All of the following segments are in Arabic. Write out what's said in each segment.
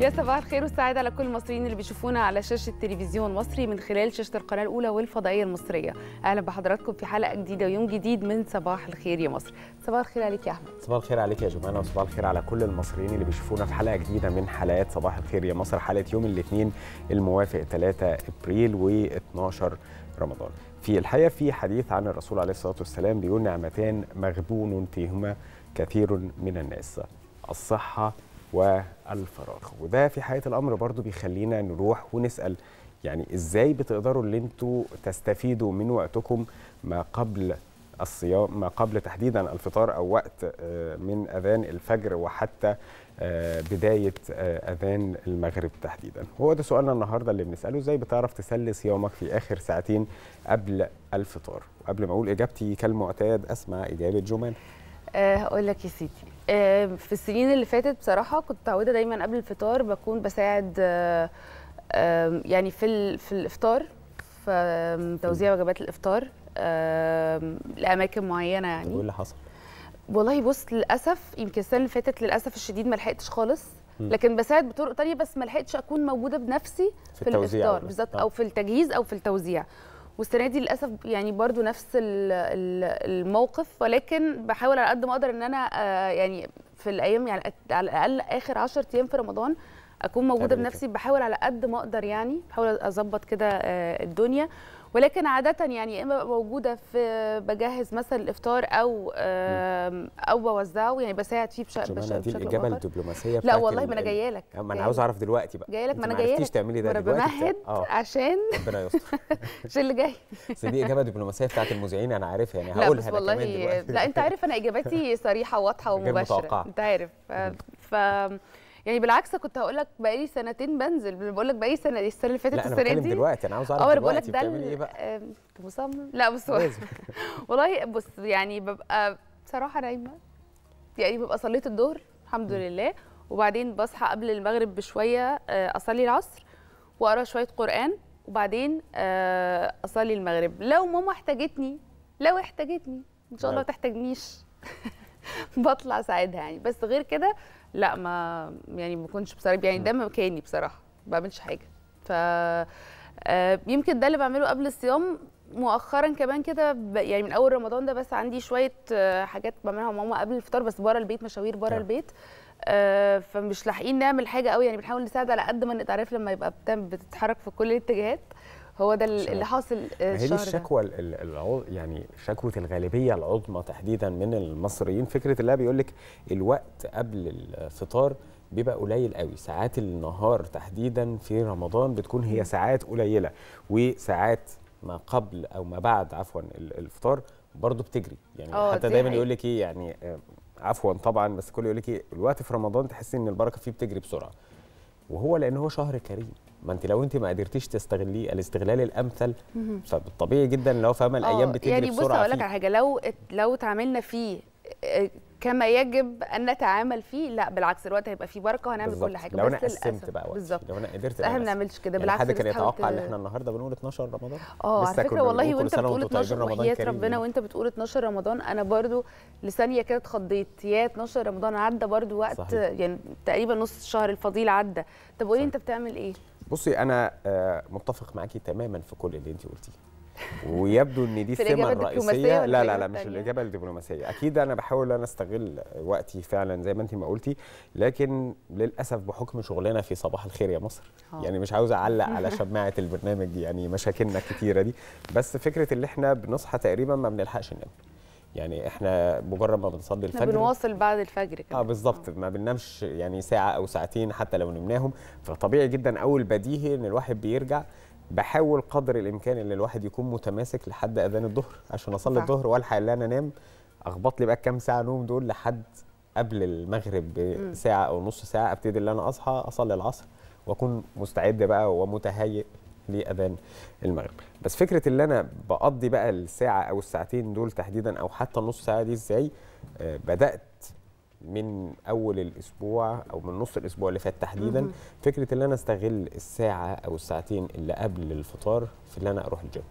يا صباح الخير والسعادة على كل المصريين اللي بيشوفونا على شاشة تلفزيون مصري من خلال شاشة القناة الأولى والفضائية المصرية أهلا بحضراتكم في حلقة جديدة ويوم جديد من صباح الخير يا مصر صباح الخير عليك يا أحمد صباح الخير عليك يا جمانة وصباح الخير على كل المصريين اللي بيشوفونا في حلقة جديدة من حلقات صباح الخير يا مصر حلقة يوم الاثنين الموافق 3 إبريل و12 رمضان في الحقيقة في حديث عن الرسول عليه الصلاة والسلام بيقول نعمتان مغبون فيهما كثير من الناس الصحة والفراغ وده في حقيقه الامر برضو بيخلينا نروح ونسال يعني ازاي بتقدروا ان انتوا تستفيدوا من وقتكم ما قبل الصيام ما قبل تحديدا الفطار او وقت آه، من اذان الفجر وحتى آه، بدايه آه، اذان المغرب تحديدا هو ده سؤالنا النهارده اللي بنساله ازاي بتعرف تسلي صيامك في اخر ساعتين قبل الفطار وقبل ما اقول اجابتي كالمعتاد اسمع اجابه جمان آه، هقول لك يا سيدي آه، في السنين اللي فاتت بصراحه كنت متعوده دايما قبل الفطار بكون بساعد آه، يعني في في الافطار في توزيع وجبات الافطار لاماكن معينه يعني ايه اللي حصل والله بص للاسف يمكن السنه اللي فاتت للاسف الشديد ما لحقتش خالص لكن بساعد بطرق تانية بس ما لحقتش اكون موجوده بنفسي في, في الافطار بالظبط او في التجهيز او في التوزيع والسنه دي للاسف يعني برضو نفس الموقف ولكن بحاول على قد ما اقدر ان انا آه، يعني في الايام يعني على الاقل اخر 10 ايام في رمضان اكون موجوده بنفسي بحاول على قد ما اقدر يعني بحاول اظبط كده آه، الدنيا ولكن عاده يعني يا اما موجوده في بجهز مثلا الافطار او او بوزعه يعني بساعد فيه بشكل بشكل دي الاجابه الدبلوماسيه لا والله ما انا جايه لك آه، ما انا عاوز اعرف دلوقتي بقى جايه لك ما انا جايه لك تعملي ده دلوقتي بمهد آه. عشان ربنا يستر عشان اللي جاي بس دي اجابه دبلوماسيه بتاعت المذيعين انا عارفها يعني هقولها لا والله لا انت عارف انا اجاباتي صريحه وواضحه ومباشره انت عارف ف يعني بالعكس كنت هقول لك بقالي سنتين بنزل بقول لك بقالي سنه السنه اللي فاتت السنه دي دلوقتي انا عاوز اعرف آه، بقول لك ده ايه بقى انت آه، مصمم لا بص والله بص يعني ببقى بصراحه نايمه يعني ببقى صليت الظهر الحمد لله وبعدين بصحى قبل المغرب بشويه آه، اصلي العصر واقرا شويه قران وبعدين اصلي المغرب لو ماما احتاجتني لو احتاجتني ان شاء الله ما تحتاجنيش بطلع ساعدها يعني بس غير كده لا ما يعني ما كنتش بصراحه يعني ده مكاني بصراحه ما بعملش حاجه ف آه، يمكن ده اللي بعمله قبل الصيام مؤخرا كمان كده يعني من اول رمضان ده بس عندي شويه آه، حاجات بعملها ماما قبل الفطار بس بره البيت مشاوير بره نعم. البيت آه، فمش لاحقين نعمل حاجه قوي يعني بنحاول نساعد على قد ما نتعرف عارف لما يبقى بتتحرك في كل الاتجاهات هو ده اللي حاصل آه، الشهر ده الشكوى يعني شكوى الغالبيه العظمى تحديدا من المصريين فكره اللي بيقول لك الوقت قبل الفطار بيبقى قليل قوي ساعات النهار تحديدا في رمضان بتكون هي ساعات قليله وساعات ما قبل او ما بعد عفوا الفطار برضو بتجري يعني آه، حتى دايما يقول لك ايه يعني آه، عفوا طبعا بس كل يقول لك إيه، الوقت في رمضان تحسي ان البركه فيه بتجري بسرعه وهو لان هو شهر كريم ما انت لو انت ما قدرتيش تستغليه الاستغلال الامثل فطبيعي جدا لو فاهمه آه، الايام بتجري يعني بسرعه يعني بص لك على حاجه لو لو اتعاملنا فيه آه، كما يجب ان نتعامل فيه لا بالعكس الوقت هيبقى فيه بركه وهنعمل بالزبط. كل حاجه لو انا قسمت بقى وقت لو انا قدرت احنا ما بنعملش كده يعني بالعكس حد كان يتوقع ان احنا النهارده بنقول 12 رمضان اه على فكره والله وانت بتقول 12 يا ربنا وانت بتقول 12 رمضان انا برضو لثانيه كده اتخضيت يا 12 رمضان عدى برضو وقت صحيح. يعني تقريبا نص الشهر الفضيل عدى طب قولي انت بتعمل ايه بصي انا آه، متفق معاكي تماما في كل اللي انت قلتيه ويبدو ان دي السمه الرئيسيه لا لا لا مش الاجابه الدبلوماسيه اكيد انا بحاول انا استغل وقتي فعلا زي ما انت ما قلتي لكن للاسف بحكم شغلنا في صباح الخير يا مصر أوه. يعني مش عاوز اعلق على شماعه البرنامج يعني مشاكلنا الكتيره دي بس فكره اللي احنا بنصحى تقريبا ما بنلحقش ننام يعني احنا مجرد ما بنصلي الفجر احنا بنواصل بعد الفجر كده اه بالظبط آه. ما بننامش يعني ساعه او ساعتين حتى لو نمناهم فطبيعي جدا اول بديهي ان الواحد بيرجع بحاول قدر الامكان ان الواحد يكون متماسك لحد اذان الظهر عشان اصلي الظهر والحق ان انا انام اخبط لي بقى كام ساعه نوم دول لحد قبل المغرب بساعه او نص ساعه ابتدي ان انا اصحى اصلي العصر واكون مستعد بقى ومتهيئ لاذان المغرب بس فكره اللي انا بقضي بقى الساعه او الساعتين دول تحديدا او حتى النص ساعه دي ازاي آه، بدات من اول الاسبوع او من نص الاسبوع اللي فات تحديدا فكره ان انا استغل الساعه او الساعتين اللي قبل الفطار في ان انا اروح الجيم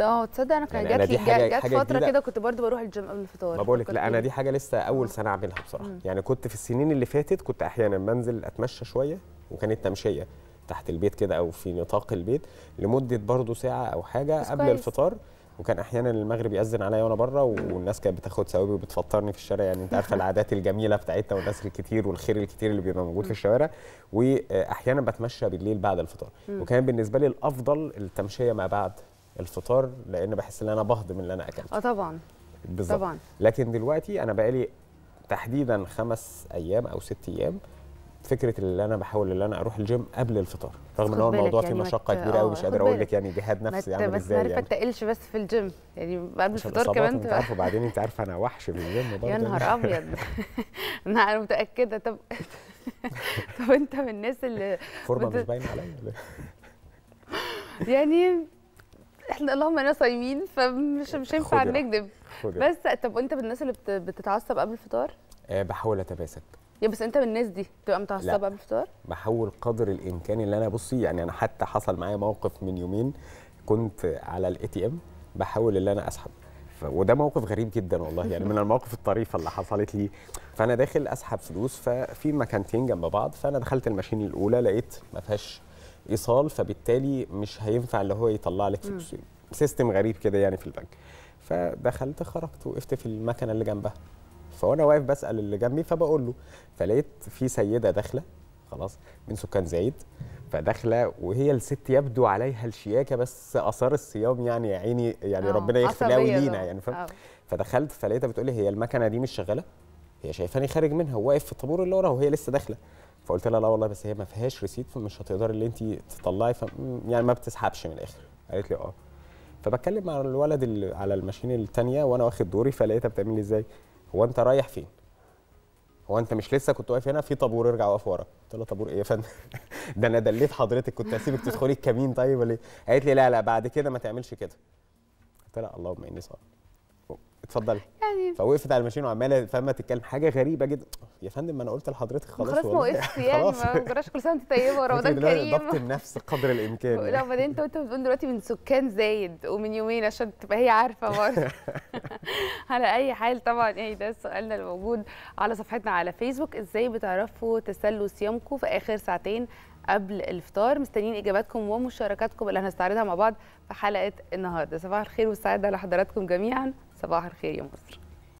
اه تصدق انا كان يعني جات لي جات فتره كده كنت برضو بروح الجيم قبل الفطار ما بقولك لا انا دي حاجه لسه اول سنه اعملها بصراحه مم. يعني كنت في السنين اللي فاتت كنت احيانا بنزل اتمشى شويه وكانت تمشيه تحت البيت كده او في نطاق البيت لمده برضو ساعه او حاجه قبل كويس. الفطار وكان احيانا المغرب ياذن عليا وانا بره والناس كانت بتاخد ثوابي وبتفطرني في الشارع يعني انت عارفه العادات الجميله بتاعتنا والناس الكتير والخير الكتير اللي بيبقى موجود في الشوارع واحيانا بتمشى بالليل بعد الفطار وكان بالنسبه لي الافضل التمشيه ما بعد الفطار لان بحس ان انا بهضم اللي انا اكلته اه طبعا بالظبط طبعا لكن دلوقتي انا بقالي تحديدا خمس ايام او ست ايام فكره اللي انا بحاول اللي انا اروح الجيم قبل الفطار رغم ان هو الموضوع يعني فيه مشقه كبيره قوي آه، مش قادر اقول لك يعني جهاد نفسي عامل ازاي يعني بس ما يعني. تقلش بس في الجيم يعني قبل الفطار كمان انت عارفه وبعدين انت عارفه انا وحش في الجيم برضه يا نهار ابيض انا متاكده طب طب انت من الناس اللي فورمه مش باينه عليا يعني احنا اللهم انا صايمين فمش مش هينفع نكذب بس طب انت من الناس اللي بتتعصب قبل الفطار؟ آه، بحاول اتباسك يا بس انت من الناس دي بتبقى متعصبه قبل الفطار بحاول قدر الامكان اللي انا بصي يعني انا حتى حصل معايا موقف من يومين كنت على الاي تي ام بحاول ان انا اسحب وده موقف غريب جدا والله يعني من المواقف الطريفه اللي حصلت لي فانا داخل اسحب فلوس ففي مكانتين جنب بعض فانا دخلت الماشين الاولى لقيت ما فيهاش ايصال فبالتالي مش هينفع اللي هو يطلع لك فلوس سيستم غريب كده يعني في البنك فدخلت خرجت وقفت في المكنه اللي جنبها فانا واقف بسال اللي جنبي فبقول له فلقيت في سيده داخله خلاص من سكان زايد فداخله وهي الست يبدو عليها الشياكه بس اثار الصيام يعني يا عيني يعني أوه. ربنا يغفر لينا يعني فاهم آه. فدخلت فلقيتها بتقول لي هي المكنه دي مش شغاله هي شايفاني خارج منها وواقف في الطابور اللي وراها وهي لسه داخله فقلت لها لا والله بس هي ما فيهاش ريسيت فمش هتقدري اللي انت تطلعي يعني ما بتسحبش من الاخر قالت لي اه فبتكلم مع الولد على الماشين الثانيه وانا واخد دوري فلقيتها بتعمل لي ازاي هو انت رايح فين؟ هو انت مش لسه كنت واقف هنا في طابور ارجع واقف ورا قلت له طابور ايه يا فندم ده انا دليت حضرتك كنت هسيبك تدخلي الكمين طيب ولا ايه قالت لي لا لا بعد كده ما تعملش كده قلت لها اللهم اني صادق اتفضلي يعني فوقفت على الماشين وعماله فما تتكلم حاجه غريبه جدا يا فندم ما انا قلت لحضرتك خلاص خلاص ما وقفت يعني ما جراش كل سنه وانت طيبه ورمضان كريم ضبط النفس قدر الامكان لا يعني. وبعدين انت وانت بتقول دلوقتي من سكان زايد ومن يومين عشان تبقى هي عارفه برضه على اي حال طبعا يعني ده سؤالنا اللي موجود على صفحتنا على فيسبوك ازاي بتعرفوا تسلوا صيامكم في اخر ساعتين قبل الفطار مستنيين اجاباتكم ومشاركاتكم اللي هنستعرضها مع بعض في حلقه النهارده صباح الخير والسعاده لحضراتكم جميعا صباح الخير يا مصر